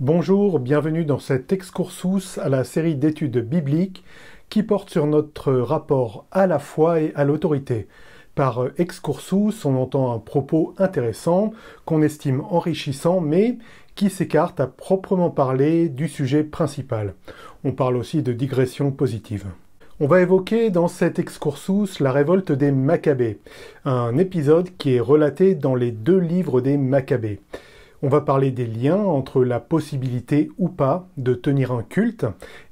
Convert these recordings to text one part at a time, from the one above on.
Bonjour, bienvenue dans cet excursus à la série d'études bibliques qui porte sur notre rapport à la foi et à l'autorité. Par excursus, on entend un propos intéressant qu'on estime enrichissant mais qui s'écarte à proprement parler du sujet principal. On parle aussi de digression positive. On va évoquer dans cet excursus la révolte des Maccabées, un épisode qui est relaté dans les deux livres des Maccabées. On va parler des liens entre la possibilité ou pas de tenir un culte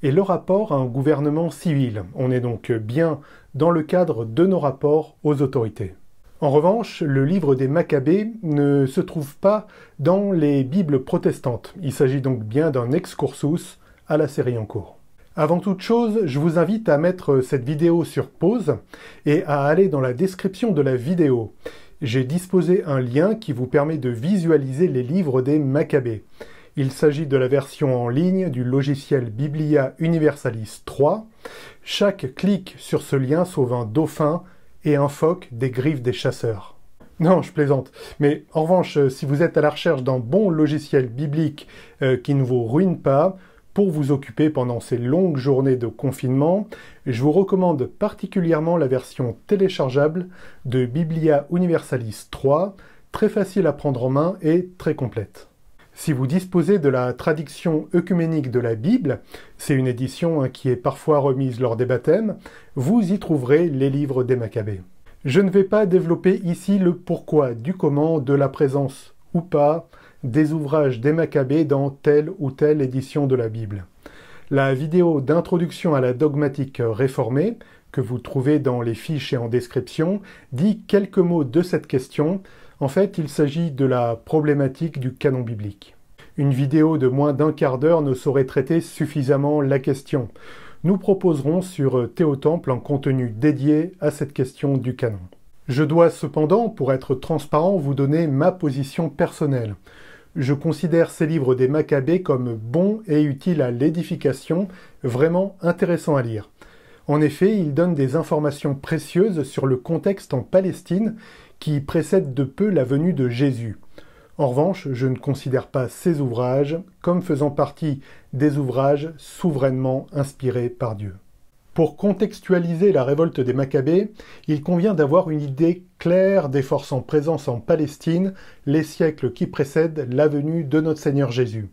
et le rapport à un gouvernement civil. On est donc bien dans le cadre de nos rapports aux autorités. En revanche, le livre des Maccabées ne se trouve pas dans les Bibles protestantes. Il s'agit donc bien d'un excursus à la série en cours. Avant toute chose, je vous invite à mettre cette vidéo sur pause et à aller dans la description de la vidéo j'ai disposé un lien qui vous permet de visualiser les livres des Maccabées. Il s'agit de la version en ligne du logiciel Biblia Universalis 3. Chaque clic sur ce lien sauve un dauphin et un phoque des griffes des chasseurs. Non, je plaisante. Mais en revanche, si vous êtes à la recherche d'un bon logiciel biblique euh, qui ne vous ruine pas, pour vous occuper pendant ces longues journées de confinement, je vous recommande particulièrement la version téléchargeable de Biblia Universalis 3, très facile à prendre en main et très complète. Si vous disposez de la traduction œcuménique de la Bible, c'est une édition hein, qui est parfois remise lors des baptêmes, vous y trouverez les livres des Maccabées. Je ne vais pas développer ici le pourquoi, du comment, de la présence ou pas des ouvrages des Maccabées dans telle ou telle édition de la Bible. La vidéo d'introduction à la dogmatique réformée, que vous trouvez dans les fiches et en description, dit quelques mots de cette question. En fait, il s'agit de la problématique du canon biblique. Une vidéo de moins d'un quart d'heure ne saurait traiter suffisamment la question. Nous proposerons sur Théotemple un contenu dédié à cette question du canon. Je dois cependant, pour être transparent, vous donner ma position personnelle. Je considère ces livres des Maccabées comme bons et utiles à l'édification, vraiment intéressants à lire. En effet, ils donnent des informations précieuses sur le contexte en Palestine qui précède de peu la venue de Jésus. En revanche, je ne considère pas ces ouvrages comme faisant partie des ouvrages souverainement inspirés par Dieu. Pour contextualiser la révolte des Maccabées, il convient d'avoir une idée claire des forces en présence en Palestine les siècles qui précèdent la venue de notre Seigneur Jésus.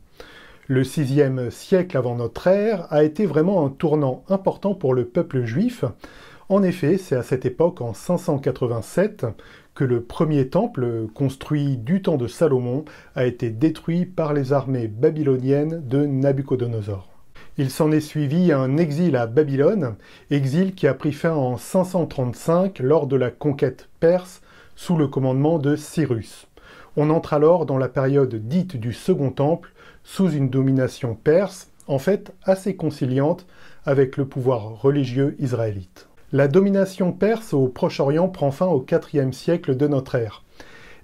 Le sixième siècle avant notre ère a été vraiment un tournant important pour le peuple juif. En effet, c'est à cette époque, en 587, que le premier temple, construit du temps de Salomon, a été détruit par les armées babyloniennes de Nabuchodonosor. Il s'en est suivi un exil à Babylone, exil qui a pris fin en 535 lors de la conquête perse sous le commandement de Cyrus. On entre alors dans la période dite du Second Temple sous une domination perse, en fait assez conciliante avec le pouvoir religieux israélite. La domination perse au Proche-Orient prend fin au IVe siècle de notre ère.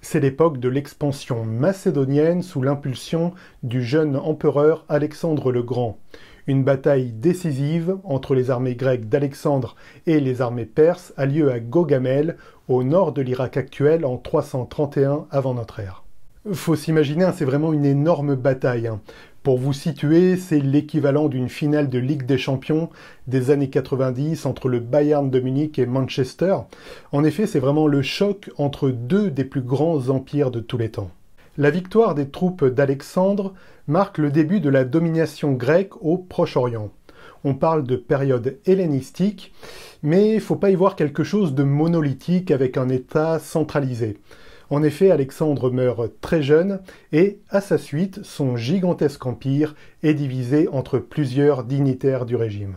C'est l'époque de l'expansion macédonienne sous l'impulsion du jeune empereur Alexandre le Grand. Une bataille décisive entre les armées grecques d'Alexandre et les armées perses a lieu à Gogamel, au nord de l'Irak actuel, en 331 avant notre ère. Faut s'imaginer, hein, c'est vraiment une énorme bataille. Hein. Pour vous situer, c'est l'équivalent d'une finale de Ligue des Champions des années 90 entre le Bayern de Munich et Manchester. En effet, c'est vraiment le choc entre deux des plus grands empires de tous les temps. La victoire des troupes d'Alexandre marque le début de la domination grecque au Proche-Orient. On parle de période hellénistique, mais il ne faut pas y voir quelque chose de monolithique avec un État centralisé. En effet, Alexandre meurt très jeune et, à sa suite, son gigantesque empire est divisé entre plusieurs dignitaires du régime.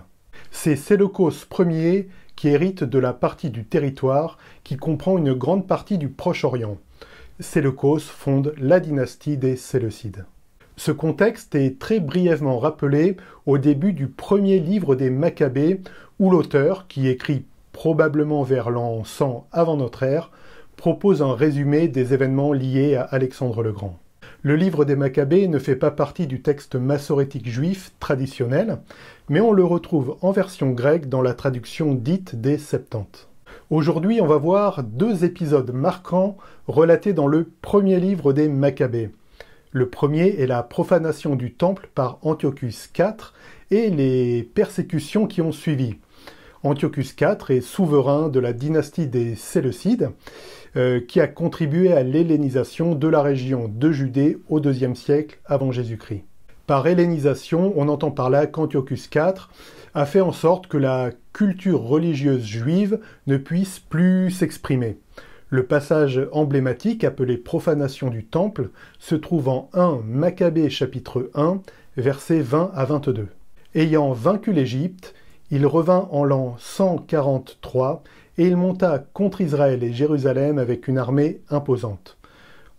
C'est Séleucos Ier qui hérite de la partie du territoire qui comprend une grande partie du Proche-Orient. Séleucos fonde la dynastie des Séleucides. Ce contexte est très brièvement rappelé au début du premier livre des Maccabées, où l'auteur, qui écrit probablement vers l'an 100 avant notre ère, propose un résumé des événements liés à Alexandre le Grand. Le livre des Maccabées ne fait pas partie du texte massorétique juif traditionnel, mais on le retrouve en version grecque dans la traduction dite des Septante. Aujourd'hui, on va voir deux épisodes marquants relatés dans le premier livre des Maccabées. Le premier est la profanation du temple par Antiochus IV et les persécutions qui ont suivi. Antiochus IV est souverain de la dynastie des Séleucides, euh, qui a contribué à l'hellénisation de la région de Judée au IIe siècle avant Jésus-Christ. Par hellénisation, on entend par là qu'Antiochus IV a fait en sorte que la culture religieuse juive ne puisse plus s'exprimer. Le passage emblématique appelé profanation du temple se trouve en 1 Maccabée chapitre 1 versets 20 à 22. Ayant vaincu l'Égypte, il revint en l'an 143 et il monta contre Israël et Jérusalem avec une armée imposante.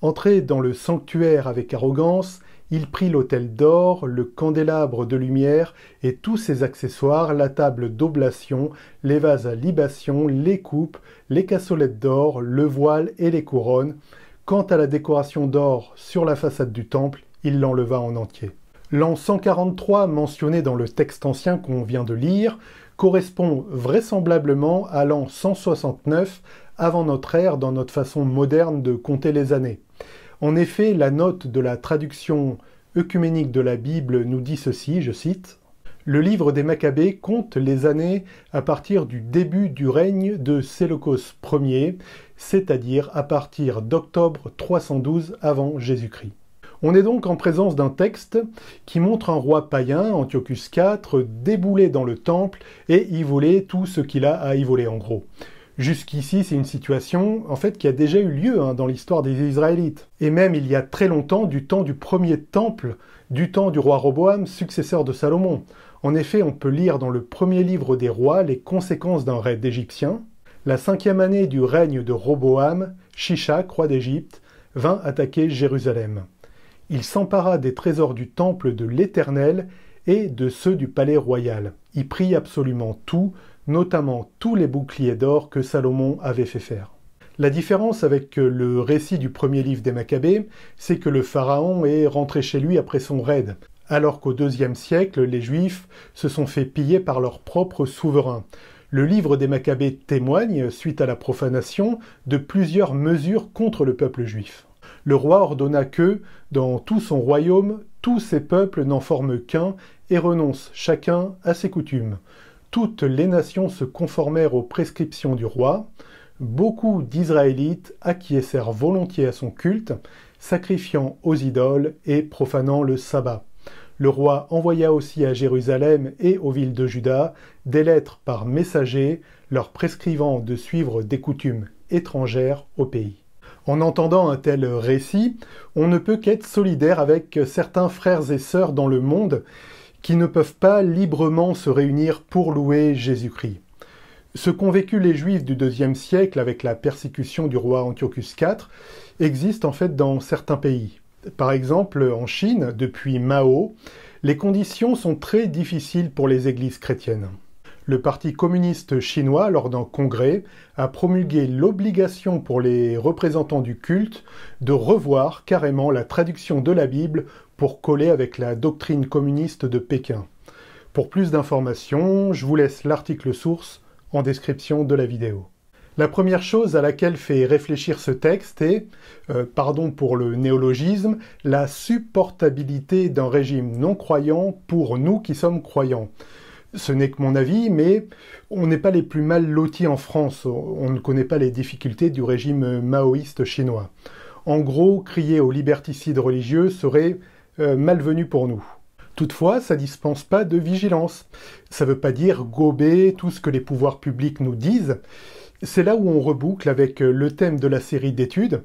Entré dans le sanctuaire avec arrogance, il prit l'autel d'or, le candélabre de lumière et tous ses accessoires, la table d'oblation, les vases à libation, les coupes, les cassolettes d'or, le voile et les couronnes. Quant à la décoration d'or sur la façade du temple, il l'enleva en entier. L'an 143 mentionné dans le texte ancien qu'on vient de lire correspond vraisemblablement à l'an 169 avant notre ère dans notre façon moderne de compter les années. En effet, la note de la traduction œcuménique de la Bible nous dit ceci, je cite, Le livre des Maccabées compte les années à partir du début du règne de Séleucos Ier, c'est-à-dire à partir d'octobre 312 avant Jésus-Christ. On est donc en présence d'un texte qui montre un roi païen, Antiochus IV, débouler dans le temple et y voler tout ce qu'il a à y voler en gros. Jusqu'ici, c'est une situation en fait qui a déjà eu lieu hein, dans l'histoire des Israélites. Et même il y a très longtemps, du temps du premier temple, du temps du roi Roboam, successeur de Salomon. En effet, on peut lire dans le premier livre des rois les conséquences d'un raid d'Égyptiens. La cinquième année du règne de Roboam, Shishak, roi d'Égypte, vint attaquer Jérusalem. Il s'empara des trésors du temple de l'Éternel et de ceux du palais royal. Il prit absolument tout, notamment tous les boucliers d'or que Salomon avait fait faire. La différence avec le récit du premier livre des Maccabées, c'est que le pharaon est rentré chez lui après son raid, alors qu'au deuxième siècle, les Juifs se sont fait piller par leur propre souverain. Le livre des Maccabées témoigne, suite à la profanation, de plusieurs mesures contre le peuple juif. Le roi ordonna que, dans tout son royaume, tous ces peuples n'en forment qu'un et renoncent chacun à ses coutumes. Toutes les nations se conformèrent aux prescriptions du roi. Beaucoup d'Israélites acquiescèrent volontiers à son culte, sacrifiant aux idoles et profanant le sabbat. Le roi envoya aussi à Jérusalem et aux villes de Juda des lettres par messagers leur prescrivant de suivre des coutumes étrangères au pays. En entendant un tel récit, on ne peut qu'être solidaire avec certains frères et sœurs dans le monde qui ne peuvent pas librement se réunir pour louer Jésus-Christ. Ce qu'ont vécu les Juifs du IIe siècle avec la persécution du roi Antiochus IV existe en fait dans certains pays. Par exemple, en Chine, depuis Mao, les conditions sont très difficiles pour les églises chrétiennes le Parti communiste chinois, lors d'un congrès, a promulgué l'obligation pour les représentants du culte de revoir carrément la traduction de la Bible pour coller avec la doctrine communiste de Pékin. Pour plus d'informations, je vous laisse l'article source en description de la vidéo. La première chose à laquelle fait réfléchir ce texte est, euh, pardon pour le néologisme, la supportabilité d'un régime non croyant pour nous qui sommes croyants. Ce n'est que mon avis, mais on n'est pas les plus mal lotis en France. On ne connaît pas les difficultés du régime maoïste chinois. En gros, crier au liberticide religieux serait euh, malvenu pour nous. Toutefois, ça dispense pas de vigilance. Ça ne veut pas dire gober tout ce que les pouvoirs publics nous disent. C'est là où on reboucle avec euh, le thème de la série d'études.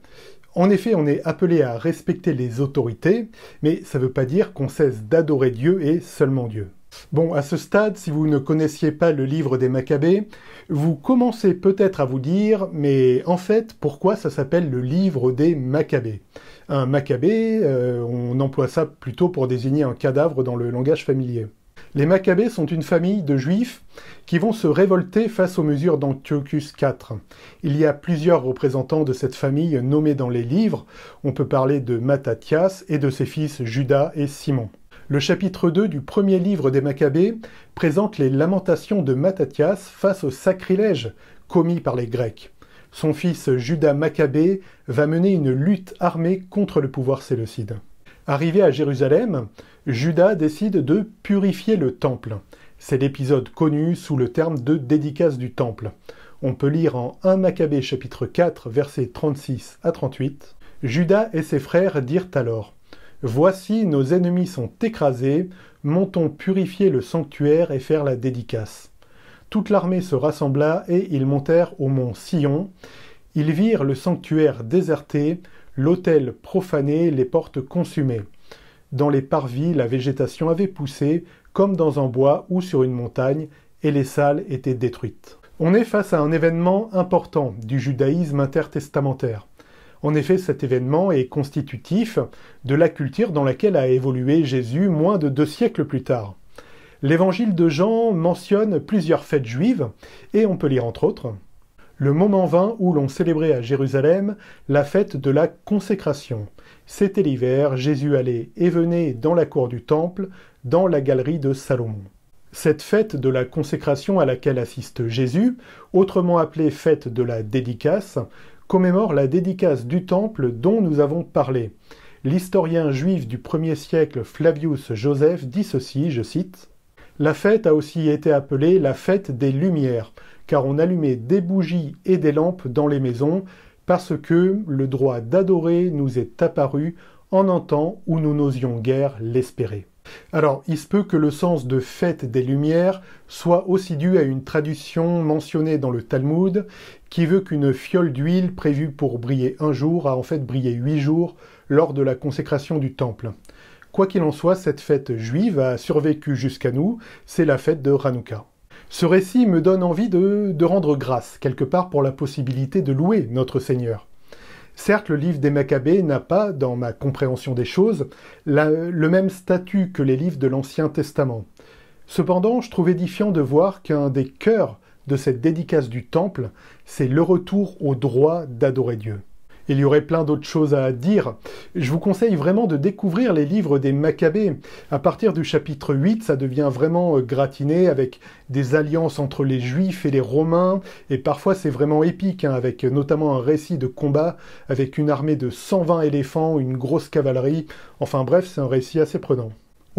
En effet, on est appelé à respecter les autorités, mais ça ne veut pas dire qu'on cesse d'adorer Dieu et seulement Dieu. Bon, à ce stade, si vous ne connaissiez pas le livre des Maccabées, vous commencez peut-être à vous dire, mais en fait, pourquoi ça s'appelle le livre des Maccabées Un Maccabée, euh, on emploie ça plutôt pour désigner un cadavre dans le langage familier. Les Maccabées sont une famille de juifs qui vont se révolter face aux mesures d'Antiochus IV. Il y a plusieurs représentants de cette famille nommés dans les livres. On peut parler de Mattathias et de ses fils Judas et Simon. Le chapitre 2 du premier livre des Maccabées présente les lamentations de Mattathias face au sacrilège commis par les Grecs. Son fils Judas Maccabée va mener une lutte armée contre le pouvoir séleucide. Arrivé à Jérusalem, Judas décide de purifier le temple. C'est l'épisode connu sous le terme de dédicace du temple. On peut lire en 1 Maccabée chapitre 4 versets 36 à 38. Judas et ses frères dirent alors Voici, nos ennemis sont écrasés, montons purifier le sanctuaire et faire la dédicace. Toute l'armée se rassembla et ils montèrent au mont Sion. Ils virent le sanctuaire déserté, l'autel profané, les portes consumées. Dans les parvis, la végétation avait poussé, comme dans un bois ou sur une montagne, et les salles étaient détruites. On est face à un événement important du judaïsme intertestamentaire. En effet, cet événement est constitutif de la culture dans laquelle a évolué Jésus moins de deux siècles plus tard. L'évangile de Jean mentionne plusieurs fêtes juives, et on peut lire entre autres le moment vint où l'on célébrait à Jérusalem la fête de la consécration. C'était l'hiver, Jésus allait et venait dans la cour du temple, dans la galerie de Salomon. Cette fête de la consécration à laquelle assiste Jésus, autrement appelée fête de la dédicace, commémore la dédicace du temple dont nous avons parlé. L'historien juif du 1er siècle Flavius Joseph dit ceci, je cite La fête a aussi été appelée la fête des Lumières, car on allumait des bougies et des lampes dans les maisons, parce que le droit d'adorer nous est apparu en un temps où nous n'osions guère l'espérer. Alors, il se peut que le sens de fête des Lumières soit aussi dû à une tradition mentionnée dans le Talmud qui veut qu'une fiole d'huile prévue pour briller un jour a en fait brillé huit jours lors de la consécration du temple. Quoi qu'il en soit, cette fête juive a survécu jusqu'à nous, c'est la fête de Hanouka. Ce récit me donne envie de rendre grâce, quelque part, pour la possibilité de louer notre Seigneur. Certes, le livre des Maccabées n'a pas, dans ma compréhension des choses, le même statut que les livres de l'Ancien Testament. Cependant, je trouve édifiant de voir qu'un des cœurs de cette dédicace du temple, c'est le retour au droit d'adorer Dieu. Il y aurait plein d'autres choses à dire. Je vous conseille vraiment de découvrir les livres des Maccabées. À partir du chapitre 8, ça devient vraiment euh, gratiné avec des alliances entre les Juifs et les Romains, et parfois c'est vraiment épique, hein, avec euh, notamment un récit de combat avec une armée de 120 éléphants, une grosse cavalerie. Enfin bref, c'est un récit assez prenant.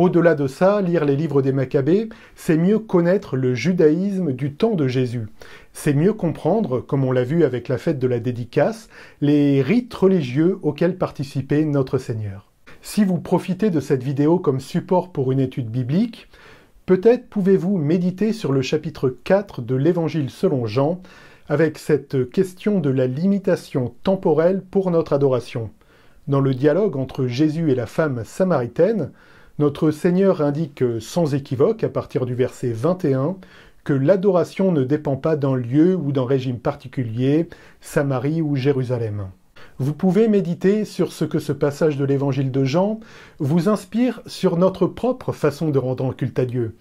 Au-delà de ça, lire les livres des Maccabées, c'est mieux connaître le judaïsme du temps de Jésus. C'est mieux comprendre, comme on l'a vu avec la fête de la dédicace, les rites religieux auxquels participait notre Seigneur. Si vous profitez de cette vidéo comme support pour une étude biblique, peut-être pouvez-vous méditer sur le chapitre 4 de l'Évangile selon Jean, avec cette question de la limitation temporelle pour notre adoration. Dans le dialogue entre Jésus et la femme samaritaine, notre Seigneur indique sans équivoque, à partir du verset 21, que l'adoration ne dépend pas d'un lieu ou d'un régime particulier, Samarie ou Jérusalem. Vous pouvez méditer sur ce que ce passage de l'évangile de Jean vous inspire sur notre propre façon de rendre un culte à Dieu.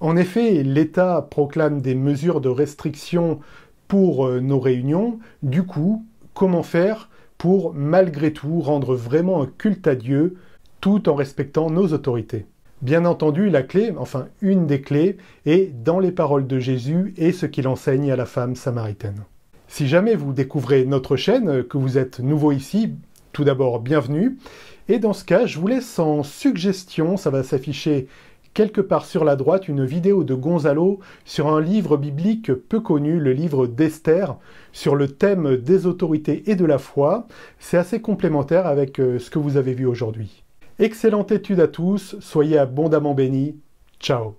En effet, l'État proclame des mesures de restriction pour euh, nos réunions. Du coup, comment faire pour malgré tout rendre vraiment un culte à Dieu tout en respectant nos autorités. Bien entendu, la clé, enfin une des clés, est dans les paroles de Jésus et ce qu'il enseigne à la femme samaritaine. Si jamais vous découvrez notre chaîne, que vous êtes nouveau ici, tout d'abord bienvenue. Et dans ce cas, je vous laisse en suggestion, ça va s'afficher quelque part sur la droite, une vidéo de Gonzalo sur un livre biblique peu connu, le livre d'Esther, sur le thème des autorités et de la foi. C'est assez complémentaire avec euh, ce que vous avez vu aujourd'hui. Excellente étude à tous, soyez abondamment bénis, ciao